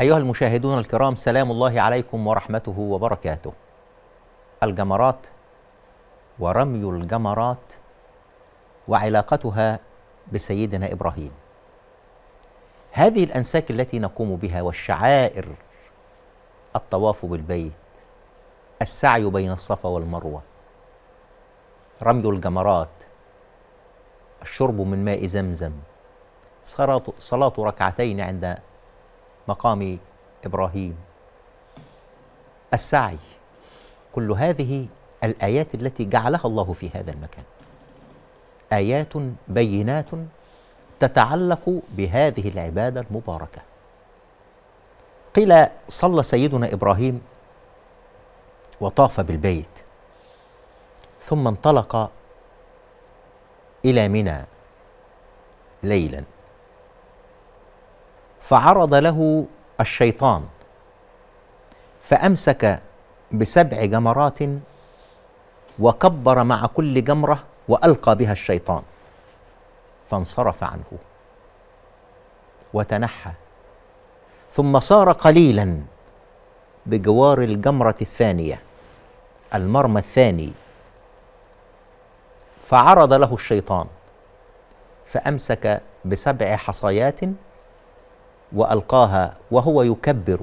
أيها المشاهدون الكرام سلام الله عليكم ورحمته وبركاته الجمرات ورمي الجمرات وعلاقتها بسيدنا إبراهيم هذه الأنساك التي نقوم بها والشعائر الطواف بالبيت السعي بين الصفا والمروة رمي الجمرات الشرب من ماء زمزم صلاة ركعتين عند مقام ابراهيم السعي كل هذه الايات التي جعلها الله في هذا المكان ايات بينات تتعلق بهذه العباده المباركه قيل صلى سيدنا ابراهيم وطاف بالبيت ثم انطلق الى منى ليلا فعرض له الشيطان فامسك بسبع جمرات وكبر مع كل جمره والقى بها الشيطان فانصرف عنه وتنحى ثم صار قليلا بجوار الجمره الثانيه المرمى الثاني فعرض له الشيطان فامسك بسبع حصيات والقاها وهو يكبر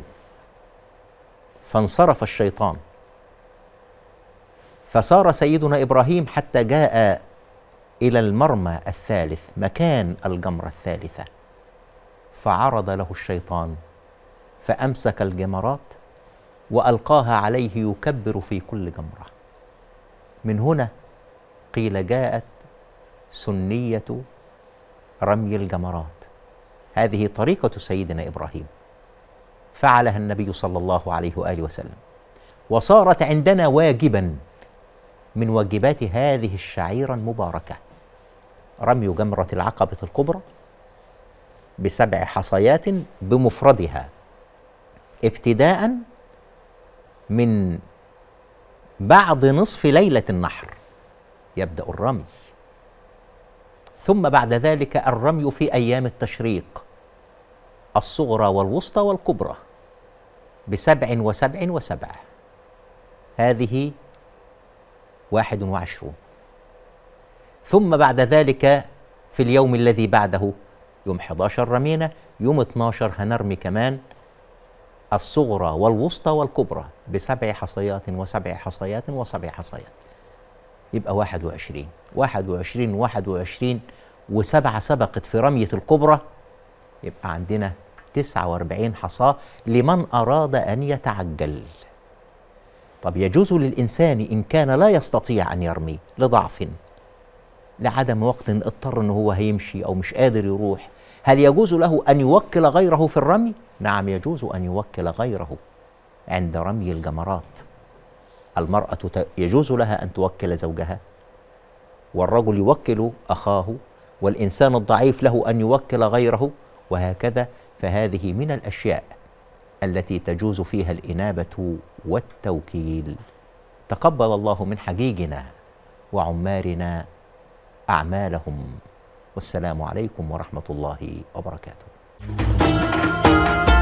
فانصرف الشيطان فصار سيدنا ابراهيم حتى جاء الى المرمى الثالث مكان الجمره الثالثه فعرض له الشيطان فامسك الجمرات والقاها عليه يكبر في كل جمره من هنا قيل جاءت سنيه رمي الجمرات هذه طريقة سيدنا إبراهيم فعلها النبي صلى الله عليه وآله وسلم وصارت عندنا واجبا من واجبات هذه الشعيرة المباركة رمي جمرة العقبة الكبرى بسبع حصيات بمفردها ابتداء من بعد نصف ليلة النحر يبدأ الرمي ثم بعد ذلك الرمي في أيام التشريق الصغرى والوسطى والكبرى بسبع وسبع وسبع هذه واحد وعشرون ثم بعد ذلك في اليوم الذي بعده يوم 11 رمينا يوم 12 هنرمي كمان الصغرى والوسطى والكبرى بسبع حصيات وسبع حصيات وسبع حصيات يبقى 21 21 21 وسبعة سبقت في رمية الكبرى يبقى عندنا 49 حصاة لمن أراد أن يتعجل طب يجوز للإنسان إن كان لا يستطيع أن يرمي لضعف لعدم وقت اضطر أنه هو هيمشي أو مش قادر يروح هل يجوز له أن يوكل غيره في الرمي؟ نعم يجوز أن يوكل غيره عند رمي الجمرات المرأة يجوز لها أن توكل زوجها والرجل يوكل أخاه والإنسان الضعيف له أن يوكل غيره وهكذا فهذه من الاشياء التي تجوز فيها الانابه والتوكيل تقبل الله من حجيجنا وعمارنا اعمالهم والسلام عليكم ورحمه الله وبركاته